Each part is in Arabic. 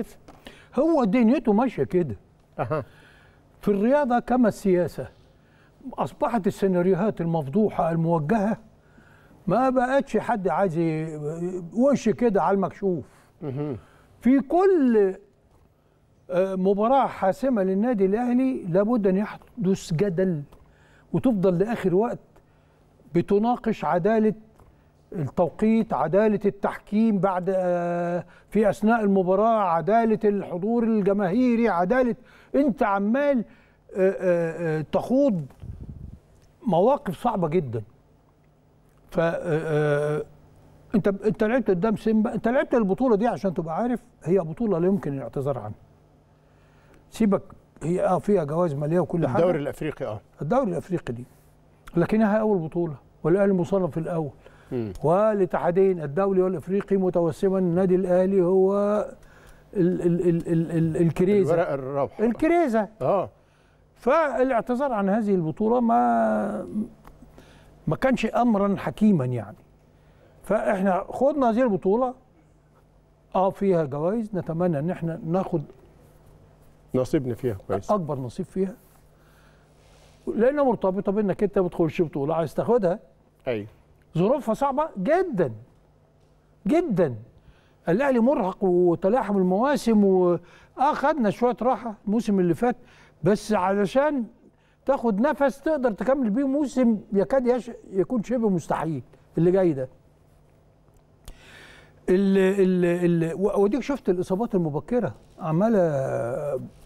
يختفي هو دنيته ماشيه كده أه. في الرياضه كما السياسه اصبحت السيناريوهات المفضوحه الموجهه ما بقتش حد عايز وش كده على المكشوف في كل آه، مباراة حاسمة للنادي الأهلي لابد أن يحدث جدل وتفضل لآخر وقت بتناقش عدالة التوقيت عدالة التحكيم بعد آه، في أثناء المباراة عدالة الحضور الجماهيري عدالة أنت عمال آه، آه، تخوض مواقف صعبة جدا ف انت انت لعبت قدام سيمبا انت لعبت البطوله دي عشان تبقى عارف هي بطوله لا يمكن الاعتذار عنها سيبك هي اه فيها جوائز ماليه وكل حاجه الدوري الافريقي اه الدوري الافريقي دي لكنها اول بطوله والاهلي مصنف الاول والاتحادين الدولي والافريقي متوسما النادي الاهلي هو ال ال ال ال ال الكريزه الورق الرابحه الكريزه اه فالاعتذار عن هذه البطوله ما ما كانش امرا حكيما يعني فاحنا خدنا هذه البطوله اه فيها جوائز نتمنى ان احنا ناخد نصيبنا فيها كويس اكبر نصيب فيها لانها مرتبطه بانك انت ما بتخش بطوله عايز تاخدها ايوه ظروفها صعبه جدا جدا الاهلي مرهق وتلاحم المواسم واخدنا شويه راحه الموسم اللي فات بس علشان تاخد نفس تقدر تكمل بيه موسم يكاد يش... يكون شبه مستحيل اللي جاي ده ال ال ال وديك شفت الاصابات المبكره عماله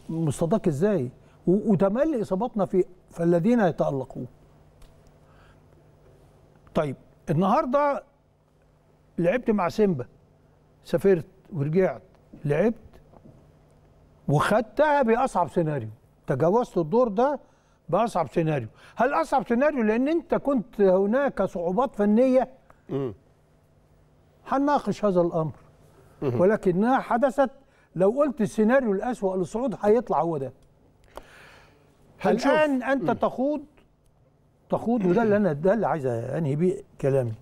مستضاك ازاي وتملي اصاباتنا في فالذين يتالقون طيب النهارده لعبت مع سيمبا سافرت ورجعت لعبت وخدتها باصعب سيناريو تجاوزت الدور ده باصعب سيناريو هل اصعب سيناريو لان انت كنت هناك صعوبات فنيه هنناقش هذا الامر ولكنها حدثت لو قلت السيناريو الاسوا للصعود هيطلع هو ده الان انت تخوض تخوض وده اللي انا ده اللي عايز انهي بيه كلامي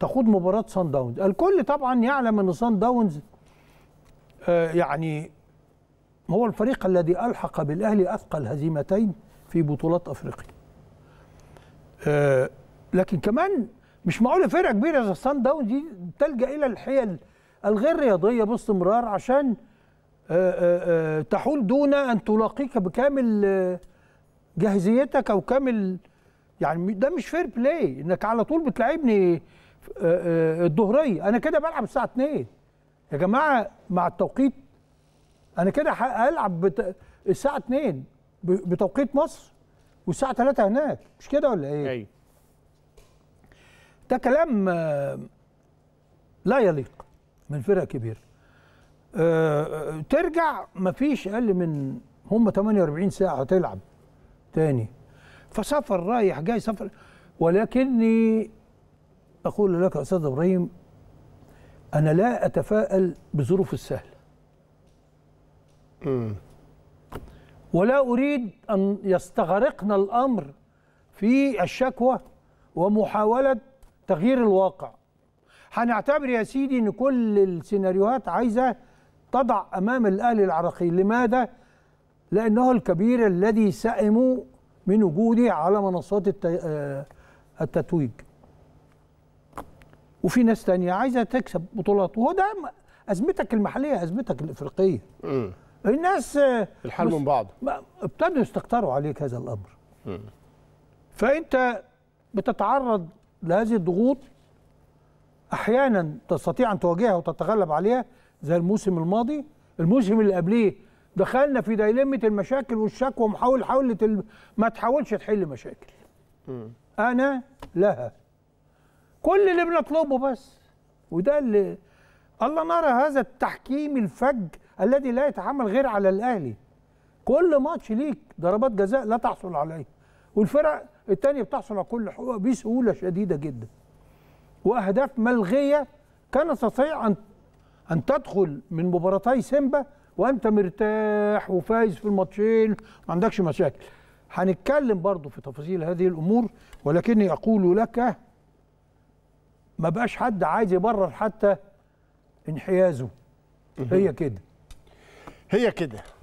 تخوض مباراه سان داونز الكل طبعا يعلم ان سان داونز آه يعني هو الفريق الذي الحق بالاهلي اثقل هزيمتين في بطولات افريقيا آه لكن كمان مش معقول فرقه كبيره زي سان داونز دي تلجا الى الحيل الغير رياضيه باستمرار عشان آه، آه، آه، تحول دون ان تلاقيك بكامل جاهزيتك او كامل يعني ده مش فير بلاي انك على طول بتلعبني آه، آه، الظهريه انا كده بلعب الساعه 2 يا جماعه مع التوقيت انا كده هلعب بت... الساعه 2 بتوقيت مصر والساعه 3 هناك مش كده ولا ايه؟ ايوه ده كلام آه، لا يليق من فرقه كبيره ترجع مفيش اقل من هم 48 ساعه هتلعب تاني فسافر رايح جاي سفر ولكني أقول لك أستاذ إبراهيم أنا لا أتفائل بظروف السهلة ولا أريد أن يستغرقنا الأمر في الشكوى ومحاولة تغيير الواقع هنعتبر يا سيدي أن كل السيناريوهات عايزة تضع أمام الأهلي العراقي لماذا؟ لأنه الكبير الذي سئموا من وجودي على منصات آه، التتويج وفي ناس تانية عايزة تكسب بطولات وهو ده أزمتك المحلية أزمتك الإفريقية م. الناس آه، الحال من بعض ابتدوا يستقطروا عليك هذا الأمر م. فأنت بتتعرض لهذه الضغوط أحيانا تستطيع أن تواجهها وتتغلب عليها زي الموسم الماضي الموسم اللي قبليه دخلنا في دايلمه المشاكل والشكوى ومحاولة حاولت ما تحاولش تحل مشاكل م. انا لها كل اللي بنطلبه بس وده اللي الله نرى هذا التحكيم الفج الذي لا يتحمل غير على الاهلي كل ماتش ليك ضربات جزاء لا تحصل عليه والفرق الثانيه بتحصل على كل حقوقها بسهوله شديده جدا واهداف ملغيه كان تستطيع ان ان تدخل من مباراتي سيمبا وانت مرتاح وفايز في الماتشين ما عندكش مشاكل هنتكلم برضو في تفاصيل هذه الامور ولكني اقول لك ما بقاش حد عايز يبرر حتى انحيازه هي كده هي كده